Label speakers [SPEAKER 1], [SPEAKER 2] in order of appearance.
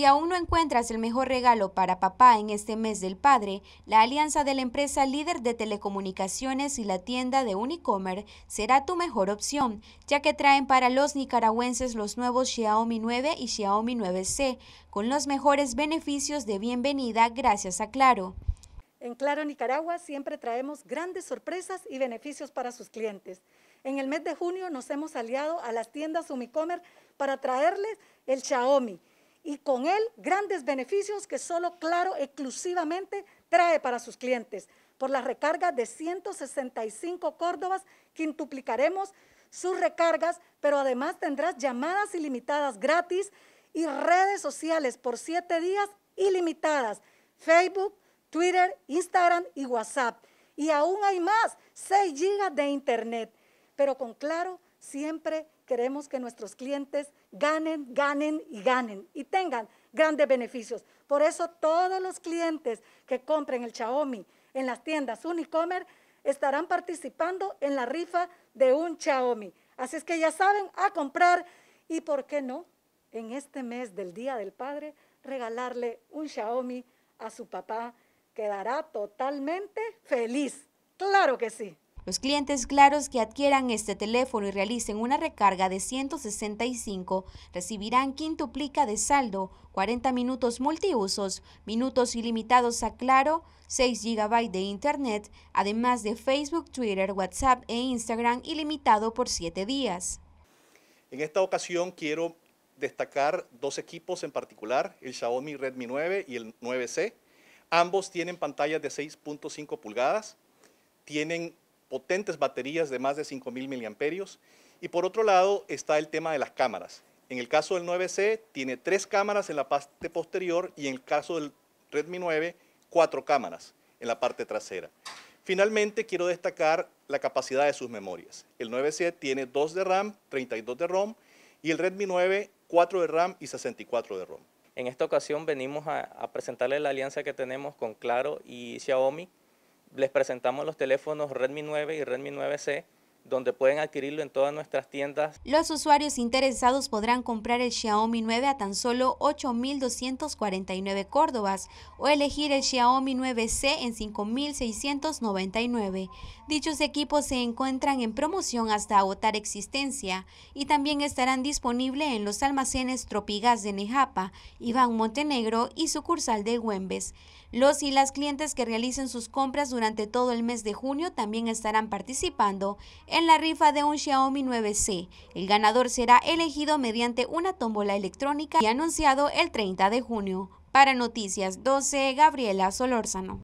[SPEAKER 1] Si aún no encuentras el mejor regalo para papá en este mes del padre, la alianza de la empresa líder de telecomunicaciones y la tienda de Unicomer será tu mejor opción, ya que traen para los nicaragüenses los nuevos Xiaomi 9 y Xiaomi 9C, con los mejores beneficios de bienvenida gracias a Claro.
[SPEAKER 2] En Claro Nicaragua siempre traemos grandes sorpresas y beneficios para sus clientes. En el mes de junio nos hemos aliado a las tiendas Unicomer para traerles el Xiaomi y con él grandes beneficios que solo Claro exclusivamente trae para sus clientes. Por la recarga de 165 Córdobas quintuplicaremos sus recargas, pero además tendrás llamadas ilimitadas gratis y redes sociales por siete días ilimitadas, Facebook, Twitter, Instagram y WhatsApp. Y aún hay más, 6 gigas de internet. Pero con Claro siempre queremos que nuestros clientes ganen, ganen y ganen y tengan grandes beneficios. Por eso todos los clientes que compren el Xiaomi en las tiendas Unicomer estarán participando en la rifa de un Xiaomi. Así es que ya saben, a comprar y por qué no, en este mes del Día del Padre, regalarle un Xiaomi a su papá. Quedará totalmente
[SPEAKER 1] feliz. Claro que sí. Los clientes claros que adquieran este teléfono y realicen una recarga de 165 recibirán quintuplica de saldo, 40 minutos multiusos, minutos ilimitados a Claro, 6 GB de Internet, además de Facebook, Twitter, WhatsApp e Instagram ilimitado por 7 días.
[SPEAKER 3] En esta ocasión quiero destacar dos equipos en particular, el Xiaomi Redmi 9 y el 9C. Ambos tienen pantallas de 6.5 pulgadas, tienen potentes baterías de más de 5.000 miliamperios. Y por otro lado está el tema de las cámaras. En el caso del 9C tiene tres cámaras en la parte posterior y en el caso del Redmi 9, cuatro cámaras en la parte trasera. Finalmente, quiero destacar la capacidad de sus memorias. El 9C tiene 2 de RAM, 32 de ROM y el Redmi 9, 4 de RAM y 64 de ROM. En esta ocasión venimos a, a presentarles la alianza que tenemos con Claro y Xiaomi les presentamos los teléfonos Redmi 9 y Redmi 9C donde pueden adquirirlo en todas nuestras tiendas.
[SPEAKER 1] Los usuarios interesados podrán comprar el Xiaomi 9 a tan solo 8.249 córdobas o elegir el Xiaomi 9C en 5.699. Dichos equipos se encuentran en promoción hasta agotar existencia y también estarán disponibles en los almacenes Tropigas de Nejapa, Iván Montenegro y sucursal de Güembes. Los y las clientes que realicen sus compras durante todo el mes de junio también estarán participando en la rifa de un Xiaomi 9C. El ganador será elegido mediante una tómbola electrónica y anunciado el 30 de junio. Para Noticias 12, Gabriela Solórzano.